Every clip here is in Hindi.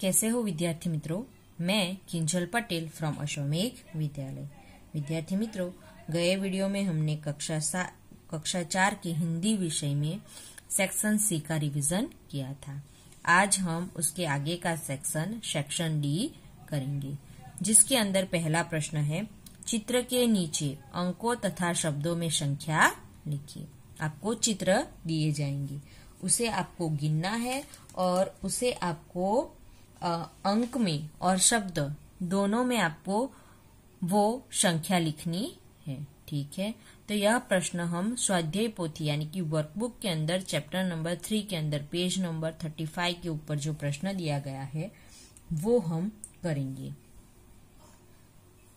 कैसे हो विद्यार्थी मित्रों मैं किंजल पटेल फ्रॉम अशोमेघ विद्यालय विद्यार्थी मित्रों गए वीडियो में हमने कक्षा सा, कक्षा चार के हिंदी विषय में सेक्शन सी का रिवीजन किया था आज हम उसके आगे का सेक्शन सेक्शन डी करेंगे जिसके अंदर पहला प्रश्न है चित्र के नीचे अंकों तथा शब्दों में संख्या लिखिए आपको चित्र दिए जाएंगे उसे आपको गिनना है और उसे आपको अंक में और शब्द दोनों में आपको वो संख्या लिखनी है ठीक है तो यह प्रश्न हम स्वाध्याय पोथी यानी कि वर्कबुक के अंदर चैप्टर नंबर थ्री के अंदर पेज नंबर थर्टी फाइव के ऊपर जो प्रश्न दिया गया है वो हम करेंगे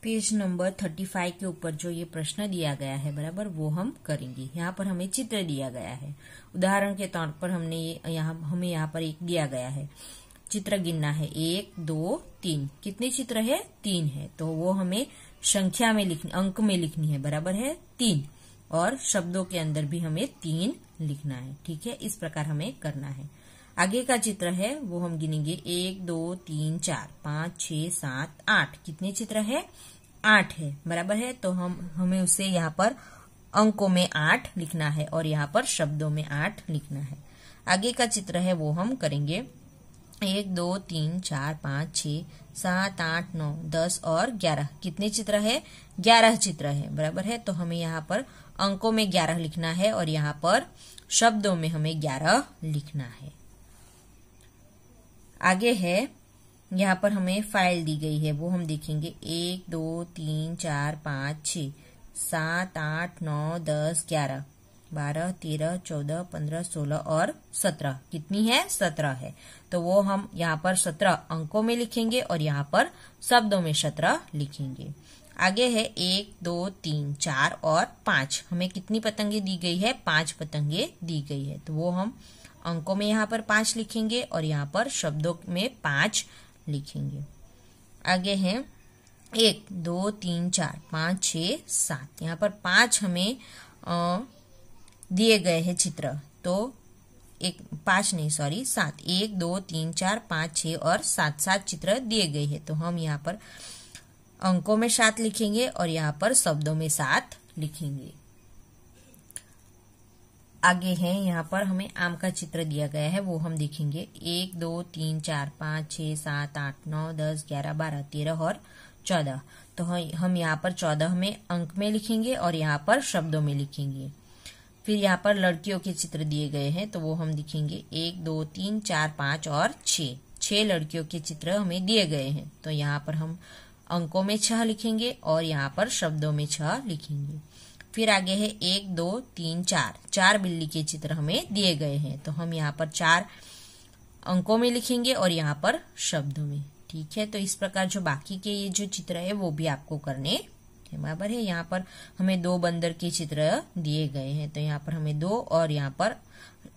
पेज नंबर थर्टी फाइव के ऊपर जो ये प्रश्न दिया गया है बराबर वो हम करेंगे यहाँ पर हमें चित्र दिया गया है उदाहरण के तौर पर हमने ये यहाँ हमें यहाँ पर एक दिया गया है चित्र गिनना है एक दो तीन कितने चित्र है तीन है तो वो हमें संख्या में लिखनी अंक में लिखनी है बराबर है तीन और शब्दों के अंदर भी हमें तीन लिखना है ठीक है इस प्रकार हमें करना है आगे का चित्र है वो हम गिनेंगे एक दो तीन चार पांच छ सात आठ कितने चित्र है आठ है बराबर है तो हम हमें उसे यहाँ पर अंकों में आठ लिखना है और यहाँ पर शब्दों में आठ लिखना है आगे का चित्र है वो हम करेंगे एक दो तीन चार पाँच छ सात आठ नौ दस और ग्यारह कितने चित्र है ग्यारह चित्र है बराबर है तो हमें यहाँ पर अंकों में ग्यारह लिखना है और यहाँ पर शब्दों में हमें ग्यारह लिखना है आगे है यहाँ पर हमें फाइल दी गई है वो हम देखेंगे एक दो तीन चार पाँच छ सात आठ नौ दस ग्यारह बारह तेरह चौदह पंद्रह सोलह और सत्रह कितनी है सत्रह है तो वो हम यहाँ पर सत्रह अंकों में लिखेंगे और यहाँ पर शब्दों में सत्रह लिखेंगे आगे है एक दो तीन चार और पांच हमें कितनी पतंगे दी गई है पांच पतंगे दी गई है तो वो हम अंकों में यहाँ पर पांच लिखेंगे और यहाँ पर शब्दों में पांच लिखेंगे आगे है एक दो तीन चार पांच छ सात यहाँ पर पांच हमें आ, दिए गए हैं चित्र तो एक पांच नहीं सॉरी सात एक दो तीन चार पांच छ और सात सात चित्र दिए गए हैं तो हम यहाँ पर अंकों में सात लिखेंगे और यहाँ पर शब्दों में सात लिखेंगे आगे है यहाँ पर हमें आम का चित्र दिया गया है वो हम देखेंगे एक दो तीन चार पांच छ सात आठ नौ दस ग्यारह बारह तेरह और चौदह तो हम यहाँ पर चौदह में अंक में लिखेंगे और यहाँ पर शब्दों में लिखेंगे फिर यहाँ पर लड़कियों के चित्र दिए गए हैं तो वो हम दिखेंगे एक दो तीन चार पांच और छ छह लड़कियों के चित्र हमें दिए गए हैं तो यहाँ पर हम अंकों में छह लिखेंगे और यहाँ पर शब्दों में छह लिखेंगे फिर आगे है एक दो तीन चार चार बिल्ली के चित्र हमें दिए गए हैं तो हम यहाँ पर चार अंकों में लिखेंगे और यहाँ पर शब्दों में ठीक है तो इस प्रकार जो बाकी के ये जो चित्र है वो भी आपको करने थे बराबर है यहाँ पर हमें दो बंदर के चित्र दिए गए हैं तो यहाँ पर हमें दो और यहाँ पर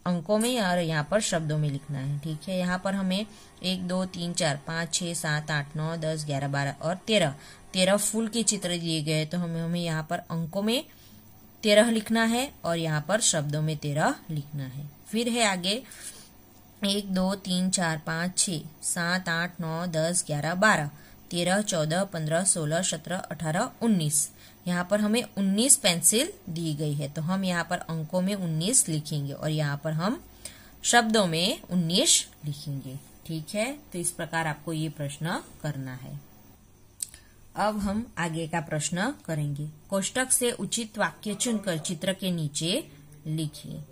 अंकों में और यहाँ पर शब्दों में लिखना है ठीक है यहाँ पर हमें एक दो तीन चार पाँच छः सात आठ नौ दस ग्यारह बारह और तेरह तेरह फूल के चित्र दिए गए तो हमें हमें यहाँ पर अंकों में तेरह लिखना है और यहाँ पर शब्दों में तेरह लिखना है फिर है आगे एक दो तीन चार पाँच छ सात आठ नौ दस ग्यारह बारह तेरह चौदह पंद्रह सोलह सत्रह अठारह उन्नीस यहाँ पर हमें उन्नीस पेंसिल दी गई है तो हम यहाँ पर अंकों में उन्नीस लिखेंगे और यहाँ पर हम शब्दों में उन्नीस लिखेंगे ठीक है तो इस प्रकार आपको ये प्रश्न करना है अब हम आगे का प्रश्न करेंगे कोष्टक से उचित वाक्य चुनकर चित्र के नीचे लिखिए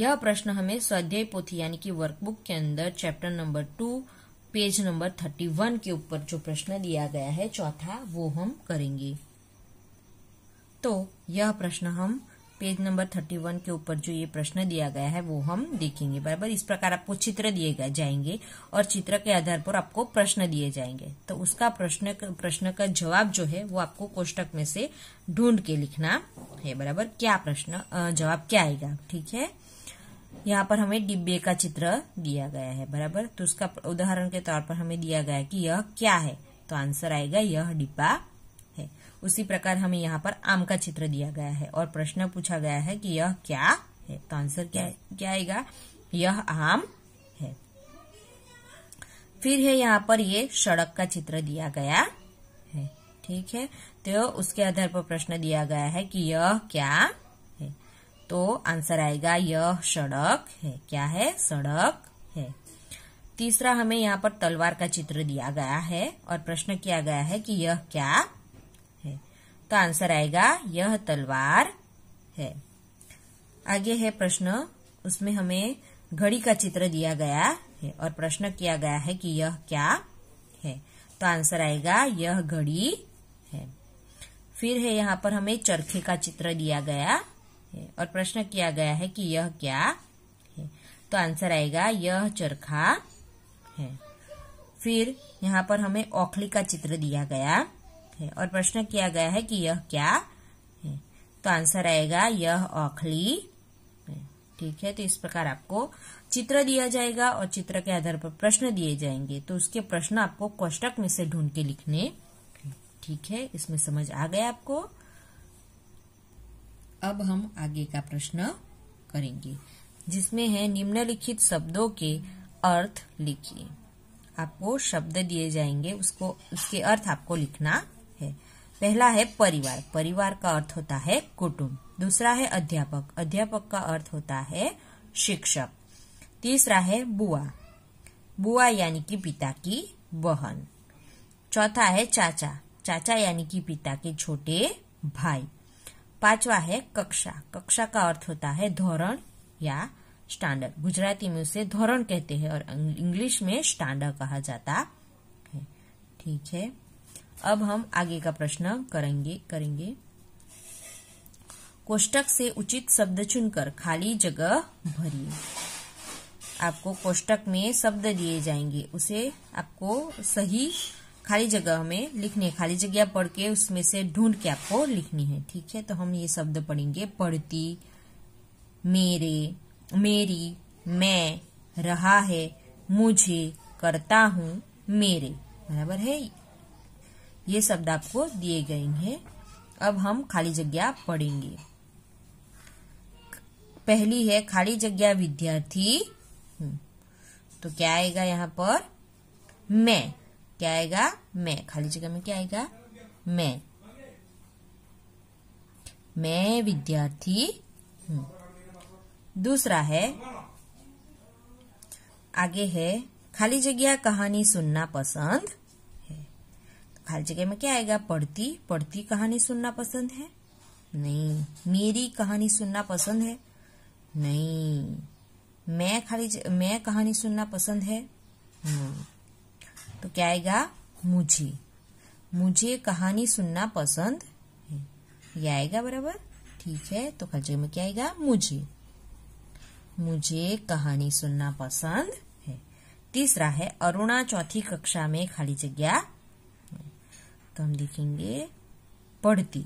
यह प्रश्न हमें स्वाध्याय पोथी यानी कि वर्कबुक के अंदर chapter number two page number thirty one के ऊपर जो प्रश्न दिया गया है चौथा वो हम करेंगे तो यह प्रश्न हम पेज नंबर थर्टी वन के ऊपर जो ये प्रश्न दिया गया है वो हम देखेंगे बराबर इस प्रकार आपको चित्र दिए जाएंगे और चित्र के आधार पर आपको प्रश्न दिए जाएंगे तो उसका प्रश्न प्रश्न का जवाब जो है वो आपको कोष्टक में से ढूंढ के लिखना है बराबर क्या प्रश्न जवाब क्या आएगा ठीक है यहाँ पर हमें डिब्बे का चित्र दिया गया है बराबर तो उसका उदाहरण के तौर पर हमें दिया गया है कि यह क्या है तो आंसर आएगा यह डिब्बा है उसी प्रकार हमें यहाँ पर आम का चित्र दिया गया है और प्रश्न पूछा गया है कि यह क्या है तो आंसर क्या क्या आएगा यह आम है फिर है यहाँ पर ये सड़क का चित्र दिया गया है ठीक है तो उसके आधार पर प्रश्न दिया गया है कि यह क्या तो आंसर आएगा यह सड़क है क्या है सड़क है तीसरा हमें यहाँ पर तलवार का चित्र दिया गया है और प्रश्न किया गया है कि यह क्या है तो आंसर आएगा यह तलवार है आगे है प्रश्न उसमें हमें घड़ी का चित्र दिया गया है और प्रश्न किया गया है कि यह क्या है तो आंसर आएगा यह घड़ी है फिर है यहाँ पर हमें चरखे का चित्र दिया गया है और प्रश्न किया गया है कि यह क्या है तो आंसर आएगा यह चरखा है फिर यहाँ पर हमें ओखली का चित्र दिया गया है और प्रश्न किया गया है कि यह क्या है तो आंसर आएगा यह ओखली ठीक है तो इस प्रकार आपको चित्र दिया जाएगा और चित्र के आधार पर प्रश्न दिए जाएंगे तो उसके प्रश्न आपको कोष्टक में से ढूंढ के लिखने ठीक है इसमें समझ आ गया आपको अब हम आगे का प्रश्न करेंगे जिसमें है निम्नलिखित शब्दों के अर्थ लिखिए आपको शब्द दिए जाएंगे उसको उसके अर्थ आपको लिखना है पहला है परिवार परिवार का अर्थ होता है कुटुंब दूसरा है अध्यापक अध्यापक का अर्थ होता है शिक्षक तीसरा है बुआ बुआ यानी कि पिता की बहन चौथा है चाचा चाचा यानी कि पिता के छोटे भाई पांचवा है कक्षा कक्षा का अर्थ होता है धोरण या स्टैंडर्ड गुजराती में उसे धोरण कहते हैं और इंग्लिश में स्टैंडर्ड कहा जाता है ठीक है अब हम आगे का प्रश्न करेंगे करेंगे कोष्टक से उचित शब्द चुनकर खाली जगह भरिए आपको कोष्टक में शब्द दिए जाएंगे उसे आपको सही खाली जगह हमें लिखनी है खाली जगह पढ़ के उसमें से ढूंढ के आपको लिखनी है ठीक है तो हम ये शब्द पढ़ेंगे पढ़ती मेरे मेरी मैं रहा है मुझे करता हूं मेरे बराबर है ये शब्द आपको दिए गए हैं अब हम खाली जगह पढ़ेंगे पहली है खाली जगह विद्यार्थी हम्म। तो क्या आएगा यहाँ पर मैं क्या आएगा मैं खाली जगह में क्या आएगा मैं मैं विद्यार्थी हूं दूसरा है आगे है खाली जगह कहानी सुनना पसंद है खाली जगह में क्या आएगा पढ़ती पढ़ती कहानी सुनना पसंद है नहीं मेरी कहानी सुनना पसंद है नहीं मैं खाली मैं कहानी सुनना पसंद है नहीं हम्म। तो क्या आएगा मुझे मुझे कहानी सुनना पसंद है ये आएगा बराबर ठीक है तो खर्चे में क्या आएगा मुझे मुझे कहानी सुनना पसंद है तीसरा है अरुणा चौथी कक्षा में खाली जगह तो हम लिखेंगे पढ़ती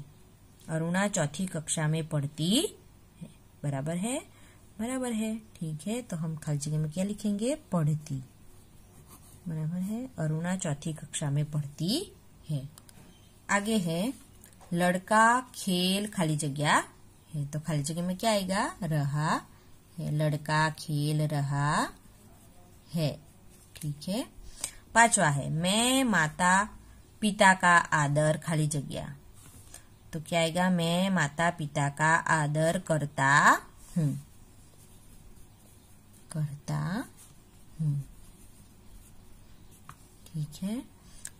अरुणा चौथी कक्षा में पढ़ती है बराबर है बराबर है ठीक है तो हम खाली जगह में क्या लिखेंगे पढ़ती बराबर है अरुणा चौथी कक्षा में पढ़ती है आगे है लड़का खेल खाली जगह है तो खाली जगह में क्या आएगा रहा है लड़का खेल रहा है ठीक है पांचवा है मैं माता पिता का आदर खाली जगह तो क्या आएगा मैं माता पिता का आदर करता हूं करता हूं ठीक है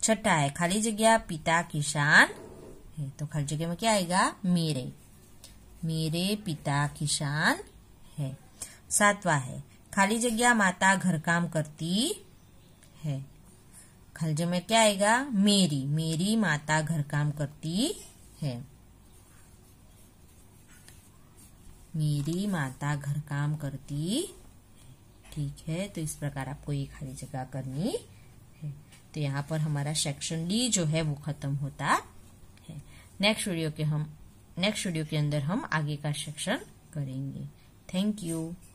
छठा है खाली जगह पिता किसान है तो खाली जगह में क्या आएगा मेरे मेरे पिता किसान है सातवा है खाली जगह माता घर काम करती है खाली जगह में क्या आएगा मेरी मेरी माता घर काम करती है मेरी माता घर काम करती ठीक है तो इस प्रकार आपको ये खाली जगह करनी तो यहाँ पर हमारा सेक्शन डी जो है वो खत्म होता है नेक्स्ट वीडियो के हम नेक्स्ट वीडियो के अंदर हम आगे का सेक्शन करेंगे थैंक यू